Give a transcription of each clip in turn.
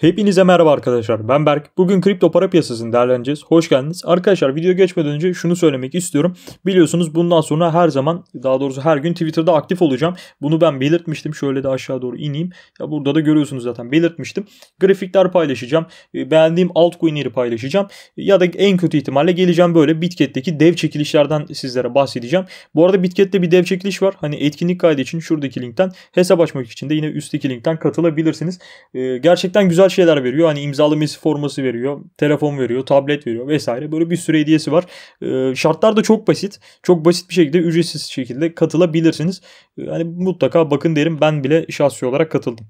Hepinize merhaba arkadaşlar. Ben Berk. Bugün kripto para piyasasını değerlendireceğiz. Hoş geldiniz. Arkadaşlar video geçmeden önce şunu söylemek istiyorum. Biliyorsunuz bundan sonra her zaman daha doğrusu her gün Twitter'da aktif olacağım. Bunu ben belirtmiştim. Şöyle de aşağı doğru ineyim. Ya burada da görüyorsunuz zaten belirtmiştim. Grafikler paylaşacağım. Ee, beğendiğim altcoin'leri paylaşacağım. Ya da en kötü ihtimalle geleceğim böyle Bitket'teki dev çekilişlerden sizlere bahsedeceğim. Bu arada Bitket'te bir dev çekiliş var. Hani etkinlik kaydı için şuradaki linkten hesap açmak için de yine üstteki linkten katılabilirsiniz. Ee, gerçekten güzel şeyler veriyor. Hani imzalı Messi forması veriyor, telefon veriyor, tablet veriyor vesaire. Böyle bir sürü hediyesi var. Ee, şartlar da çok basit. Çok basit bir şekilde ücretsiz şekilde katılabilirsiniz. Ee, hani mutlaka bakın derim ben bile şahsi olarak katıldım.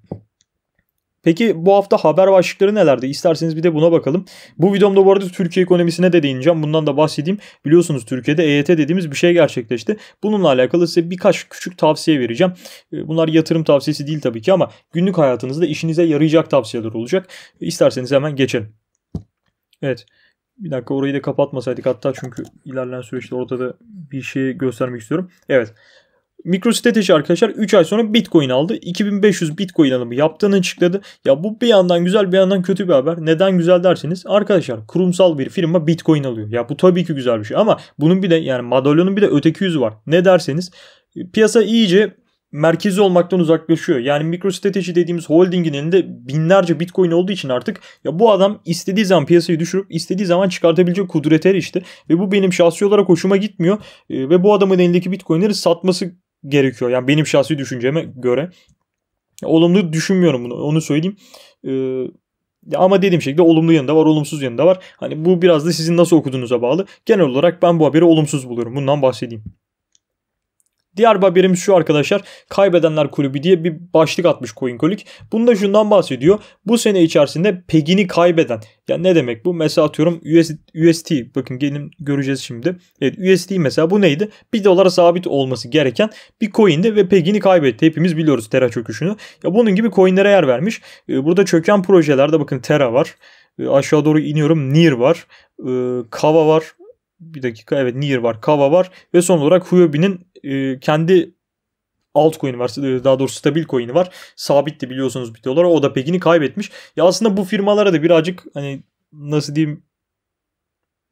Peki bu hafta haber başlıkları nelerdi? İsterseniz bir de buna bakalım. Bu videomda bu arada Türkiye ekonomisine de değineceğim. Bundan da bahsedeyim. Biliyorsunuz Türkiye'de EYT dediğimiz bir şey gerçekleşti. Bununla alakalı size birkaç küçük tavsiye vereceğim. E, bunlar yatırım tavsiyesi değil tabii ki ama günlük hayatınızda işinize yarayacak tavsiyeler olacak. İsterseniz hemen geçelim. Evet. Bir dakika orayı da kapatmasaydık hatta çünkü ilerleyen süreçte ortada bir şey göstermek istiyorum. Evet. MicroStrategy arkadaşlar 3 ay sonra Bitcoin aldı. 2500 Bitcoin alımı yaptığını açıkladı. Ya bu bir yandan güzel bir yandan kötü bir haber. Neden güzel derseniz arkadaşlar kurumsal bir firma Bitcoin alıyor. Ya bu tabii ki güzel bir şey ama bunun bir de yani madalyonun bir de öteki yüzü var. Ne derseniz piyasa iyice merkezi olmaktan uzaklaşıyor. Yani MicroStrategy dediğimiz holdingin elinde binlerce Bitcoin olduğu için artık ya bu adam istediği zaman piyasayı düşürüp istediği zaman çıkartabilecek kudrete erişti ve bu benim şahsi olarak hoşuma gitmiyor ee, ve bu adamın elindeki Bitcoin'leri satması gerekiyor. Yani benim şahsi düşünceme göre. Olumlu düşünmüyorum bunu. Onu söyleyeyim. Ee, ama dediğim şekilde olumlu yanında var, olumsuz yanında var. Hani bu biraz da sizin nasıl okuduğunuza bağlı. Genel olarak ben bu haberi olumsuz buluyorum. Bundan bahsedeyim. Diğer bir şu arkadaşlar. Kaybedenler Kulübü diye bir başlık atmış CoinColic. Bunda şundan bahsediyor. Bu sene içerisinde PEG'ini kaybeden. Yani ne demek bu? Mesela atıyorum ust UST. Bakın gelin göreceğiz şimdi. Evet UST mesela bu neydi? 1 dolara sabit olması gereken bir coin'di ve PEG'ini kaybetti. Hepimiz biliyoruz Terra çöküşünü. Ya bunun gibi coin'lere yer vermiş. Ee, burada çöken projelerde bakın Terra var. Ee, aşağı doğru iniyorum. Nir var. Ee, Kava var bir dakika evet Nier var, Kava var ve son olarak Huobi'nin e, kendi altcoin var. E, daha doğrusu stabil coin'i var. Sabitti biliyorsunuz bir dolar. O da pekini kaybetmiş. Ya aslında bu firmalara da birazcık hani nasıl diyeyim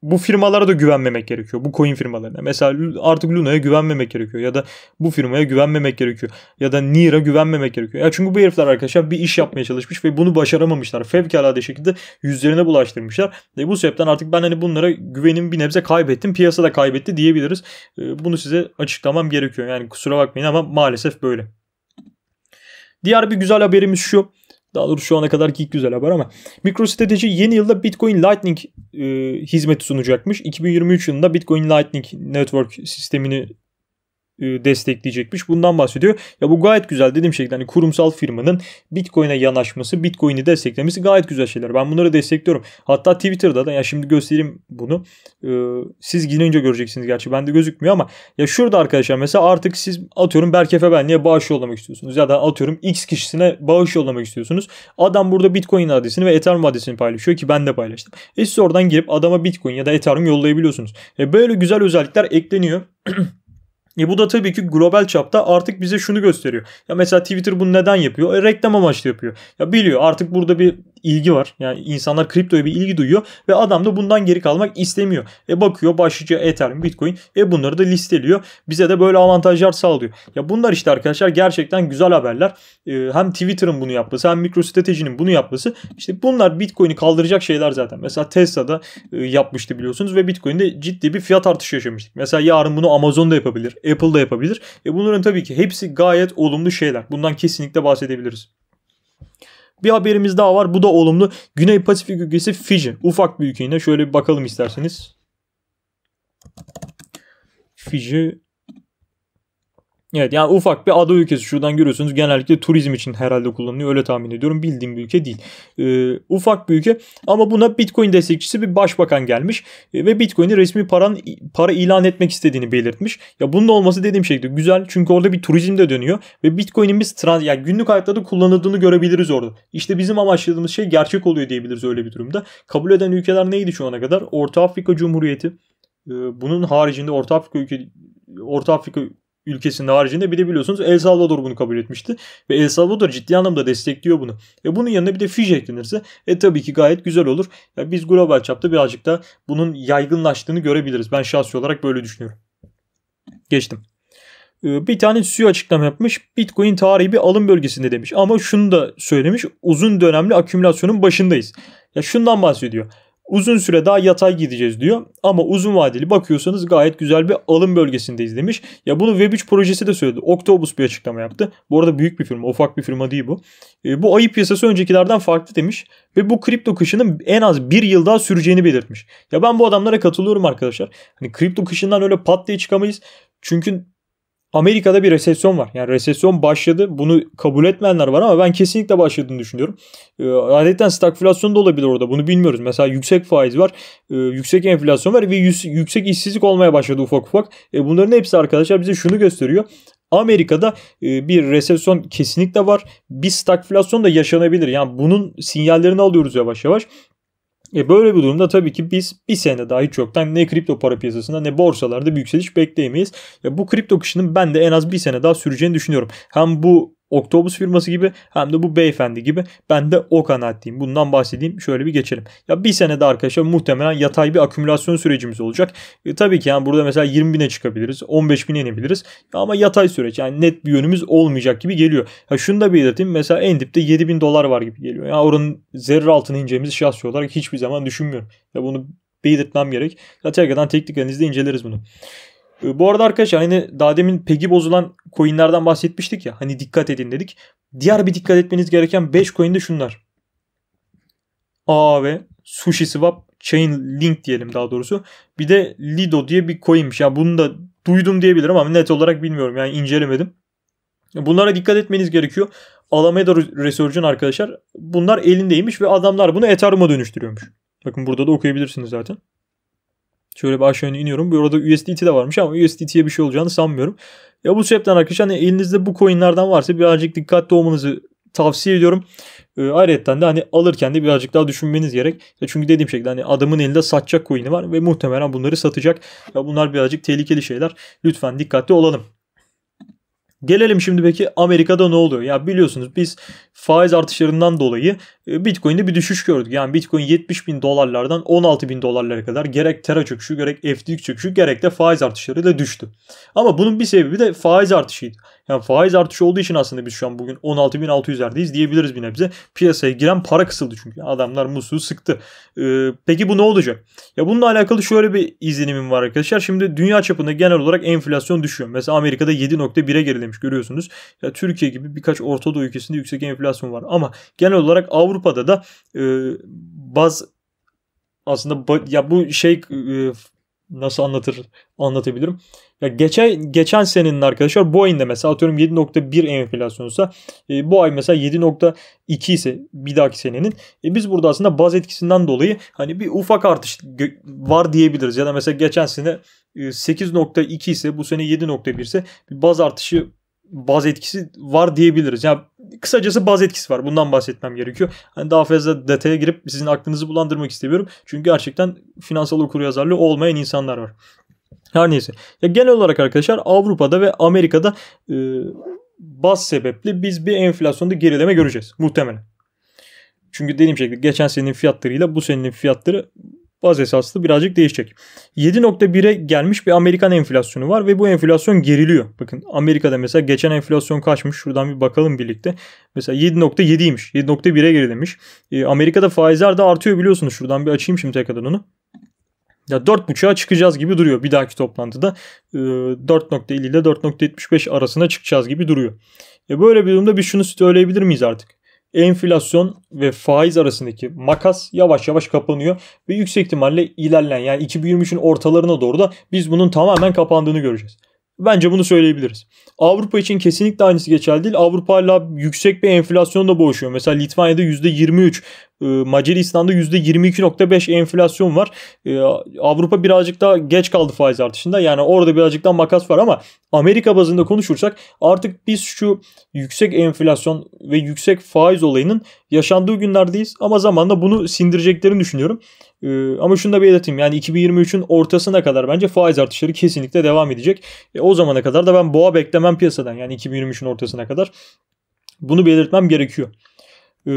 bu firmalara da güvenmemek gerekiyor. Bu coin firmalarına. Mesela artık Luna'ya güvenmemek gerekiyor. Ya da bu firmaya güvenmemek gerekiyor. Ya da Nira güvenmemek gerekiyor. Ya çünkü bu herifler arkadaşlar bir iş yapmaya çalışmış ve bunu başaramamışlar. Fevkalade şekilde yüzlerine bulaştırmışlar. Ve bu sebepten artık ben hani bunlara güvenim bir nebze kaybettim. Piyasa da kaybetti diyebiliriz. Ee, bunu size açıklamam gerekiyor. Yani kusura bakmayın ama maalesef böyle. Diğer bir güzel haberimiz şu. Daha doğrusu şu ana kadar ilk güzel haber ama MicroStrategy yeni yılda Bitcoin Lightning e, hizmeti sunacakmış. 2023 yılında Bitcoin Lightning Network sistemini e, destekleyecekmiş. Bundan bahsediyor. Ya bu gayet güzel dediğim şekilde hani kurumsal firmanın Bitcoin'e yanaşması, Bitcoin'i desteklemesi gayet güzel şeyler. Ben bunları destekliyorum. Hatta Twitter'da da ya şimdi göstereyim bunu. E, siz girince göreceksiniz gerçi. Bende gözükmüyor ama ya şurada arkadaşlar mesela artık siz atıyorum Berkefe ben niye bağış yollamak istiyorsunuz ya da atıyorum X kişisine bağış yollamak istiyorsunuz. Adam burada Bitcoin adresini ve Ethereum adresini paylaşıyor ki ben de paylaştım. E siz oradan girip adama Bitcoin ya da Ethereum yollayabiliyorsunuz. E böyle güzel özellikler ekleniyor. E bu da tabii ki global çapta artık bize şunu gösteriyor. Ya mesela Twitter bunu neden yapıyor? E reklam amaçlı yapıyor. Ya biliyor artık burada bir ilgi var. Yani insanlar kriptoya bir ilgi duyuyor ve adam da bundan geri kalmak istemiyor. E bakıyor başlıca Ethereum, Bitcoin. E bunları da listeliyor. Bize de böyle avantajlar sağlıyor. Ya bunlar işte arkadaşlar gerçekten güzel haberler. E, hem Twitter'ın bunu yapması hem MicroStrategy'nin bunu yapması. işte bunlar Bitcoin'i kaldıracak şeyler zaten. Mesela Tesla'da e, yapmıştı biliyorsunuz ve Bitcoin'de ciddi bir fiyat artışı yaşamıştık. Mesela yarın bunu Amazon da yapabilir. Apple da yapabilir. E bunların tabii ki hepsi gayet olumlu şeyler. Bundan kesinlikle bahsedebiliriz. Bir haberimiz daha var. Bu da olumlu. Güney Pasifik ülkesi Fiji. Ufak bir ülke yine. Şöyle bir bakalım isterseniz. Fiji Evet yani ufak bir ada ülkesi şuradan görüyorsunuz genellikle turizm için herhalde kullanılıyor öyle tahmin ediyorum bildiğim bir ülke değil. Ee, ufak bir ülke ama buna bitcoin destekçisi bir başbakan gelmiş ee, ve bitcoin'i resmi paran, para ilan etmek istediğini belirtmiş. Ya bunun olması dediğim şekilde güzel çünkü orada bir turizm de dönüyor ve bitcoin'in biz trans, yani günlük hayatta da kullanıldığını görebiliriz orada. İşte bizim amaçladığımız şey gerçek oluyor diyebiliriz öyle bir durumda. Kabul eden ülkeler neydi şu ana kadar? Orta Afrika Cumhuriyeti. Ee, bunun haricinde Orta Afrika ülke Orta Afrika ülkesinin haricinde bir de biliyorsunuz El Salvador bunu kabul etmişti. Ve El Salvador ciddi anlamda destekliyor bunu. E bunun yanına bir de Fiji eklenirse e tabii ki gayet güzel olur. Yani biz global çapta birazcık da bunun yaygınlaştığını görebiliriz. Ben şahsi olarak böyle düşünüyorum. Geçtim. Ee, bir tane CEO açıklama yapmış. Bitcoin tarihi bir alım bölgesinde demiş. Ama şunu da söylemiş. Uzun dönemli akümülasyonun başındayız. Ya şundan bahsediyor. Uzun süre daha yatay gideceğiz diyor. Ama uzun vadeli bakıyorsanız gayet güzel bir alım bölgesindeyiz demiş. Ya bunu Web3 projesi de söyledi. Octopus bir açıklama yaptı. Bu arada büyük bir firma, ufak bir firma değil bu. E, bu ayı piyasası öncekilerden farklı demiş. Ve bu kripto kışının en az bir yıl daha süreceğini belirtmiş. Ya ben bu adamlara katılıyorum arkadaşlar. Hani kripto kışından öyle pat diye çıkamayız. Çünkü Amerika'da bir resesyon var. Yani resesyon başladı. Bunu kabul etmeyenler var ama ben kesinlikle başladığını düşünüyorum. E, ee, adeten stagflasyon da olabilir orada. Bunu bilmiyoruz. Mesela yüksek faiz var. E, yüksek enflasyon var ve yüz, yüksek işsizlik olmaya başladı ufak ufak. E, bunların hepsi arkadaşlar bize şunu gösteriyor. Amerika'da e, bir resesyon kesinlikle var. Bir stagflasyon da yaşanabilir. Yani bunun sinyallerini alıyoruz yavaş yavaş. E böyle bir durumda tabii ki biz bir sene daha hiç yoktan ne kripto para piyasasında ne borsalarda bir yükseliş bekleyemeyiz. Ya bu kripto kışının ben de en az bir sene daha süreceğini düşünüyorum. Hem bu Oktobus firması gibi hem de bu beyefendi gibi ben de o kanaatteyim. Bundan bahsedeyim şöyle bir geçelim. Ya bir senede arkadaşlar muhtemelen yatay bir akümülasyon sürecimiz olacak. E, tabii ki yani burada mesela 20 bine çıkabiliriz. 15 bine inebiliriz. Ama yatay süreç yani net bir yönümüz olmayacak gibi geliyor. Ya şunu da belirteyim mesela en dipte 7.000 dolar var gibi geliyor. Ya Yani oranın zerre altına ineceğimizi şahsi olarak hiçbir zaman düşünmüyorum. Ya bunu belirtmem gerek. Ya tekrardan teknik analizde inceleriz bunu. Ee, bu arada arkadaşlar hani daha demin pegi bozulan coinlerden bahsetmiştik ya. Hani dikkat edin dedik. Diğer bir dikkat etmeniz gereken 5 coin de şunlar. AAV, SushiSwap, Chainlink diyelim daha doğrusu. Bir de Lido diye bir coinmiş. Yani bunu da duydum diyebilirim ama net olarak bilmiyorum. Yani incelemedim. Bunlara dikkat etmeniz gerekiyor. Alameda Research'ın arkadaşlar bunlar elindeymiş ve adamlar bunu Ethereum'a dönüştürüyormuş. Bakın burada da okuyabilirsiniz zaten. Şöyle bir aşağı iniyorum. Bu arada USDT de varmış ama USDT'ye bir şey olacağını sanmıyorum. Ya bu sebepten arkadaşlar hani elinizde bu coinlerden varsa birazcık dikkatli olmanızı tavsiye ediyorum. E, ee, ayrıca de hani alırken de birazcık daha düşünmeniz gerek. Ya çünkü dediğim şekilde hani adamın elinde satacak coin'i var ve muhtemelen bunları satacak. Ya bunlar birazcık tehlikeli şeyler. Lütfen dikkatli olalım. Gelelim şimdi peki Amerika'da ne oluyor? Ya biliyorsunuz biz faiz artışlarından dolayı e, Bitcoin'de bir düşüş gördük. Yani Bitcoin 70 bin dolarlardan 16 bin dolarlara kadar gerek Terra çöküşü gerek FTX çöküşü gerek de faiz artışları artışlarıyla düştü. Ama bunun bir sebebi de faiz artışıydı. Yani faiz artışı olduğu için aslında biz şu an bugün 16.600'lerdeyiz diyebiliriz bir nebze. Piyasaya giren para kısıldı çünkü. Adamlar musluğu sıktı. Ee, peki bu ne olacak? Ya bununla alakalı şöyle bir izlenimim var arkadaşlar. Şimdi dünya çapında genel olarak enflasyon düşüyor. Mesela Amerika'da 7.1'e gerilemiş görüyorsunuz. Ya Türkiye gibi birkaç Orta Doğu ülkesinde yüksek enflasyon var. Ama genel olarak Avrupa'da da e, baz aslında ya bu şey e, nasıl anlatır anlatabilirim. Ya geçen geçen senenin arkadaşlar bu ayında mesela atıyorum 7.1 enflasyonsa e, bu ay mesela 7.2 ise bir dahaki senenin e, biz burada aslında baz etkisinden dolayı hani bir ufak artış var diyebiliriz ya da mesela geçen sene 8.2 e, ise bu sene 7.1 ise bir baz artışı baz etkisi var diyebiliriz. Yani kısacası baz etkisi var. Bundan bahsetmem gerekiyor. Hani daha fazla detaya girip sizin aklınızı bulandırmak istemiyorum. Çünkü gerçekten finansal okuryazarlığı olmayan insanlar var. Her neyse. Ya genel olarak arkadaşlar Avrupa'da ve Amerika'da e, baz sebepli biz bir enflasyonda gerileme göreceğiz muhtemelen. Çünkü dediğim şekilde geçen senenin fiyatlarıyla bu senenin fiyatları baz esaslı birazcık değişecek. 7.1'e gelmiş bir Amerikan enflasyonu var ve bu enflasyon geriliyor. Bakın Amerika'da mesela geçen enflasyon kaçmış şuradan bir bakalım birlikte. Mesela 7.7'ymiş 7.1'e gerilemiş. E, Amerika'da faizler de artıyor biliyorsunuz şuradan bir açayım şimdi tekrardan onu. Ya 4.5'a çıkacağız gibi duruyor bir dahaki toplantıda. E, 4.50 ile 4.75 arasına çıkacağız gibi duruyor. E böyle bir durumda bir şunu söyleyebilir miyiz artık? enflasyon ve faiz arasındaki makas yavaş yavaş kapanıyor ve yüksek ihtimalle ilerleyen yani 2023'ün ortalarına doğru da biz bunun tamamen kapandığını göreceğiz. Bence bunu söyleyebiliriz. Avrupa için kesinlikle aynısı geçerli değil. Avrupa hala yüksek bir enflasyonla boğuşuyor. Mesela Litvanya'da %23, e, Macaristan'da %22.5 enflasyon var. E, Avrupa birazcık daha geç kaldı faiz artışında. Yani orada birazcık daha makas var ama Amerika bazında konuşursak artık biz şu yüksek enflasyon ve yüksek faiz olayının yaşandığı günlerdeyiz. Ama zamanla bunu sindireceklerini düşünüyorum. Ee, ama şunu da belirteyim yani 2023'ün ortasına kadar bence faiz artışları kesinlikle devam edecek. E, o zamana kadar da ben boğa beklemem piyasadan yani 2023'ün ortasına kadar. Bunu belirtmem gerekiyor. E,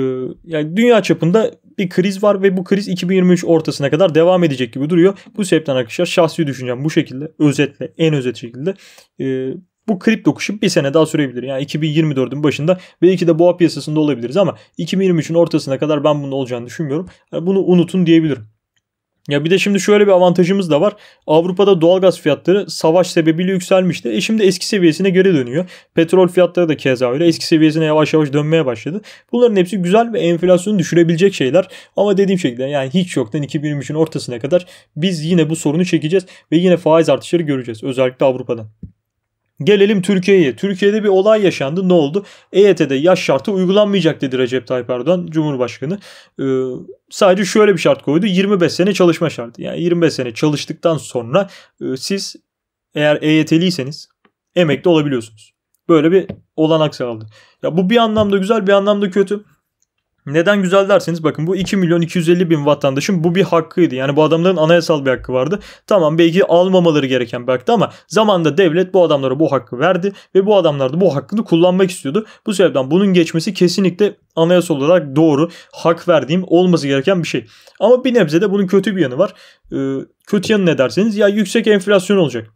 yani dünya çapında bir kriz var ve bu kriz 2023 ortasına kadar devam edecek gibi duruyor. Bu sebepten arkadaşlar şahsi düşüncem bu şekilde özetle en özet şekilde e, bu kripto kuşu bir sene daha sürebilir. Yani 2024'ün başında belki de boğa piyasasında olabiliriz ama 2023'ün ortasına kadar ben bunun olacağını düşünmüyorum. E, bunu unutun diyebilirim. Ya bir de şimdi şöyle bir avantajımız da var. Avrupa'da doğalgaz fiyatları savaş sebebiyle yükselmişti. E şimdi eski seviyesine geri dönüyor. Petrol fiyatları da keza öyle eski seviyesine yavaş yavaş dönmeye başladı. Bunların hepsi güzel ve enflasyonu düşürebilecek şeyler. Ama dediğim şekilde yani hiç yoktan 2023'ün ortasına kadar biz yine bu sorunu çekeceğiz ve yine faiz artışları göreceğiz özellikle Avrupa'da. Gelelim Türkiye'ye. Türkiye'de bir olay yaşandı. Ne oldu? EYT'de yaş şartı uygulanmayacak dedi Recep Tayyip Erdoğan Cumhurbaşkanı. Ee, sadece şöyle bir şart koydu. 25 sene çalışma şartı. Yani 25 sene çalıştıktan sonra e, siz eğer EYT'liyseniz emekli olabiliyorsunuz. Böyle bir olanak sağladı. Ya bu bir anlamda güzel bir anlamda kötü. Neden güzel derseniz bakın bu 2 milyon 250 bin vatandaşın bu bir hakkıydı. Yani bu adamların anayasal bir hakkı vardı. Tamam belki almamaları gereken bir haktı ama zamanda devlet bu adamlara bu hakkı verdi ve bu adamlar da bu hakkını kullanmak istiyordu. Bu sebepten bunun geçmesi kesinlikle anayasal olarak doğru, hak verdiğim olması gereken bir şey. Ama bir nebze de bunun kötü bir yanı var. Ee, kötü yanı ne derseniz ya yüksek enflasyon olacak.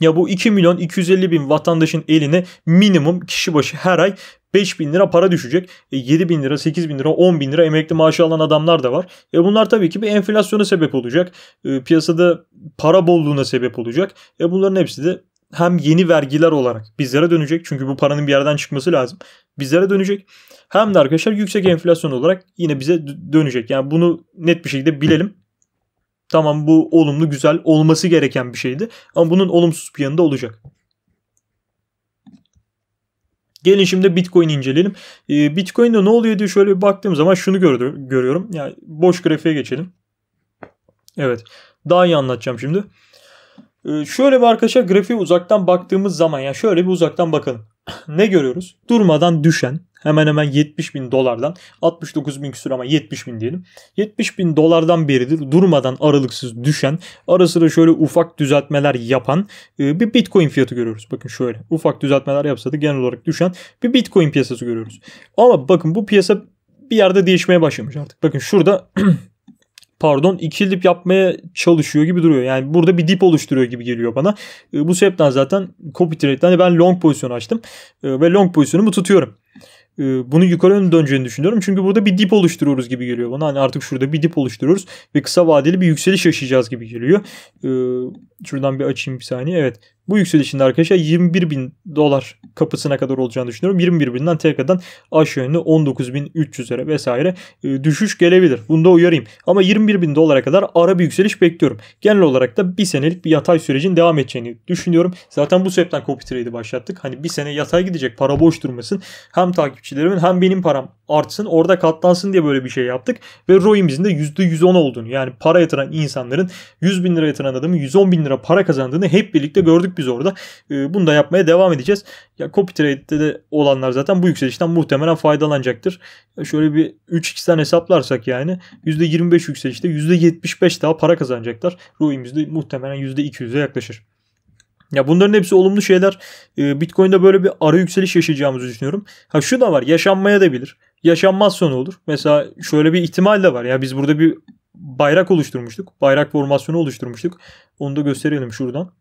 Ya bu 2 milyon 250 bin vatandaşın eline minimum kişi başı her ay 5 bin lira para düşecek. E, 7 bin lira, 8 bin lira, 10 bin lira emekli maaşı alan adamlar da var. E, bunlar tabii ki bir enflasyona sebep olacak. E, piyasada para bolluğuna sebep olacak. E, bunların hepsi de hem yeni vergiler olarak bizlere dönecek. Çünkü bu paranın bir yerden çıkması lazım. Bizlere dönecek. Hem de arkadaşlar yüksek enflasyon olarak yine bize dönecek. Yani bunu net bir şekilde bilelim. Tamam bu olumlu güzel olması gereken bir şeydi. Ama bunun olumsuz bir yanı da olacak. Gelin şimdi Bitcoin inceleyelim. Ee, Bitcoin'de ne oluyor diye şöyle bir baktığım zaman şunu görüyorum. Yani boş grafiğe geçelim. Evet. Daha iyi anlatacağım şimdi. Ee, şöyle bir arkadaşlar grafiğe uzaktan baktığımız zaman yani şöyle bir uzaktan bakalım. ne görüyoruz? Durmadan düşen hemen hemen 70 bin dolardan 69 bin küsur ama 70 bin diyelim. 70 bin dolardan beridir durmadan aralıksız düşen ara sıra şöyle ufak düzeltmeler yapan e, bir bitcoin fiyatı görüyoruz. Bakın şöyle ufak düzeltmeler yapsa da genel olarak düşen bir bitcoin piyasası görüyoruz. Ama bakın bu piyasa bir yerde değişmeye başlamış artık. Bakın şurada pardon iki dip yapmaya çalışıyor gibi duruyor. Yani burada bir dip oluşturuyor gibi geliyor bana. E, bu sebepten zaten copy trade'den ben long pozisyon açtım. E, ve long pozisyonumu tutuyorum. Ee, bunu yukarı ön döneceğini düşünüyorum. Çünkü burada bir dip oluşturuyoruz gibi geliyor bana. Hani artık şurada bir dip oluşturuyoruz ve kısa vadeli bir yükseliş yaşayacağız gibi geliyor. Ee, şuradan bir açayım bir saniye. Evet bu yükselişin arkadaşlar 21 bin dolar kapısına kadar olacağını düşünüyorum. 21 binden tekrardan aşağı yönde 19 bin 300'lere vesaire e, düşüş gelebilir. Bunu da uyarayım. Ama 21 bin dolara kadar ara bir yükseliş bekliyorum. Genel olarak da bir senelik bir yatay sürecin devam edeceğini düşünüyorum. Zaten bu sebepten copy trade'i başlattık. Hani bir sene yatay gidecek para boş durmasın. Hem takipçilerimin hem benim param artsın orada katlansın diye böyle bir şey yaptık. Ve ROI'mizin de %110 olduğunu yani para yatıran insanların 100 bin lira yatıran adamın 110 bin lira para kazandığını hep birlikte gördük gördük biz orada. E, bunu da yapmaya devam edeceğiz. Ya copy trade'de de olanlar zaten bu yükselişten muhtemelen faydalanacaktır. şöyle bir 3x'ten hesaplarsak yani %25 yükselişte %75 daha para kazanacaklar. ROI'miz de muhtemelen %200'e yaklaşır. Ya bunların hepsi olumlu şeyler. E, Bitcoin'de böyle bir ara yükseliş yaşayacağımızı düşünüyorum. Ha şu da var yaşanmaya da bilir. Yaşanmaz sonu olur. Mesela şöyle bir ihtimal de var. Ya biz burada bir bayrak oluşturmuştuk. Bayrak formasyonu oluşturmuştuk. Onu da gösterelim şuradan.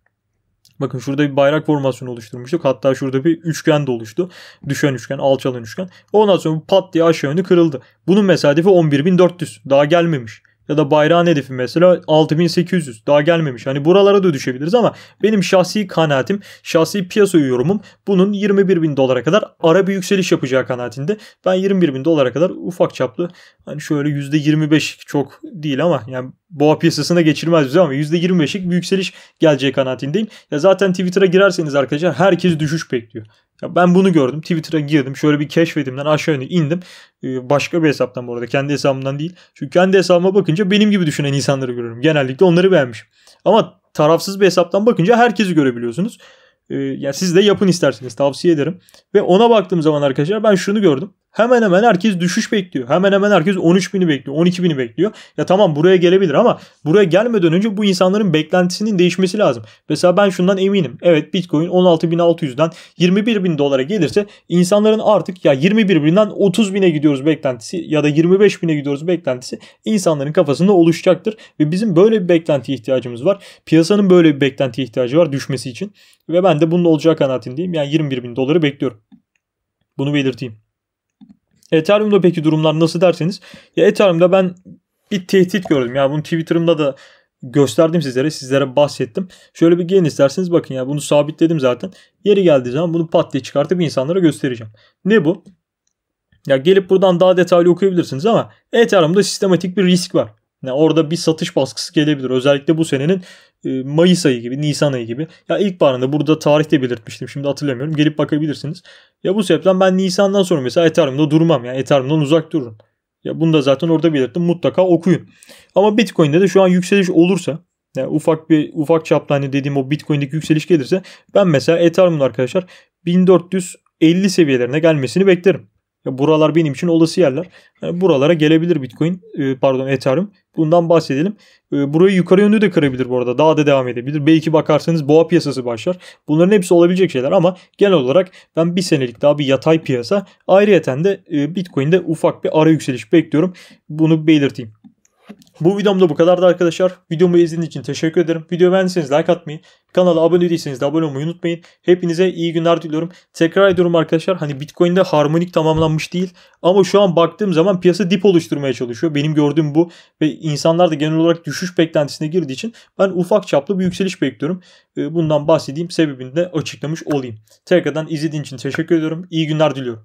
Bakın şurada bir bayrak formasyonu oluşturmuştuk. Hatta şurada bir üçgen de oluştu. Düşen üçgen, alçalan üçgen. Ondan sonra pat diye aşağı yönlü kırıldı. Bunun mesafesi 11.400. Daha gelmemiş ya da bayrağın hedefi mesela 6800 daha gelmemiş. Hani buralara da düşebiliriz ama benim şahsi kanaatim, şahsi piyasa yorumum bunun 21 bin dolara kadar ara bir yükseliş yapacağı kanaatinde. Ben 21 bin dolara kadar ufak çaplı hani şöyle %25 çok değil ama yani boğa piyasasına geçirmez bize ama %25'lik bir yükseliş geleceği kanaatindeyim. Ya zaten Twitter'a girerseniz arkadaşlar herkes düşüş bekliyor ben bunu gördüm. Twitter'a girdim. Şöyle bir keşfedim, ben aşağı indim. Ee, başka bir hesaptan bu arada. Kendi hesabımdan değil. Çünkü kendi hesabıma bakınca benim gibi düşünen insanları görüyorum. Genellikle onları beğenmişim. Ama tarafsız bir hesaptan bakınca herkesi görebiliyorsunuz. Ee, yani siz de yapın isterseniz. Tavsiye ederim. Ve ona baktığım zaman arkadaşlar ben şunu gördüm. Hemen hemen herkes düşüş bekliyor. Hemen hemen herkes 13 bini bekliyor. 12 bini bekliyor. Ya tamam buraya gelebilir ama buraya gelmeden önce bu insanların beklentisinin değişmesi lazım. Mesela ben şundan eminim. Evet Bitcoin 16.600'den 21 bin dolara gelirse insanların artık ya 21 binden 30 bine gidiyoruz beklentisi ya da 25 bine gidiyoruz beklentisi insanların kafasında oluşacaktır. Ve bizim böyle bir beklenti ihtiyacımız var. Piyasanın böyle bir beklenti ihtiyacı var düşmesi için. Ve ben de bunun olacağı kanaatindeyim. Yani 21 bin doları bekliyorum. Bunu belirteyim. Ethereum'da peki durumlar nasıl derseniz ya Ethereum'da ben bir tehdit gördüm. Ya yani bunu Twitter'ımda da gösterdim sizlere. Sizlere bahsettim. Şöyle bir gelin isterseniz bakın ya bunu sabitledim zaten. Yeri geldiği zaman bunu pat diye çıkartıp insanlara göstereceğim. Ne bu? Ya gelip buradan daha detaylı okuyabilirsiniz ama Ethereum'da sistematik bir risk var. Yani orada bir satış baskısı gelebilir. Özellikle bu senenin e, Mayıs ayı gibi, Nisan ayı gibi. Ya ilk ilkbaharında burada tarihte belirtmiştim. Şimdi hatırlamıyorum. Gelip bakabilirsiniz. Ya bu sebepten ben Nisan'dan sonra mesela Ethereum'da durmam. Yani Ethereum'dan uzak dururum. Ya bunu da zaten orada belirttim. Mutlaka okuyun. Ama Bitcoin'de de şu an yükseliş olursa yani ufak bir ufak çaplı hani dediğim o Bitcoin'deki yükseliş gelirse ben mesela Ethereum'un arkadaşlar 1450 seviyelerine gelmesini beklerim. Ya buralar benim için olası yerler. Yani e, buralara gelebilir Bitcoin, e, pardon Ethereum. Bundan bahsedelim. E, burayı yukarı yönlü de kırabilir bu arada. Daha da devam edebilir. Belki bakarsanız boğa piyasası başlar. Bunların hepsi olabilecek şeyler ama genel olarak ben bir senelik daha bir yatay piyasa. Ayrıyeten de Bitcoin'de ufak bir ara yükseliş bekliyorum. Bunu belirteyim. Bu videomda bu kadardı arkadaşlar. Videomu izlediğiniz için teşekkür ederim. Videoyu beğendiyseniz like atmayı, kanala abone değilseniz de abone olmayı unutmayın. Hepinize iyi günler diliyorum. Tekrar ediyorum arkadaşlar hani Bitcoin'de harmonik tamamlanmış değil ama şu an baktığım zaman piyasa dip oluşturmaya çalışıyor. Benim gördüğüm bu ve insanlar da genel olarak düşüş beklentisine girdiği için ben ufak çaplı bir yükseliş bekliyorum. Ee, bundan bahsedeyim sebebini de açıklamış olayım. Tekrardan izlediğiniz için teşekkür ediyorum. İyi günler diliyorum.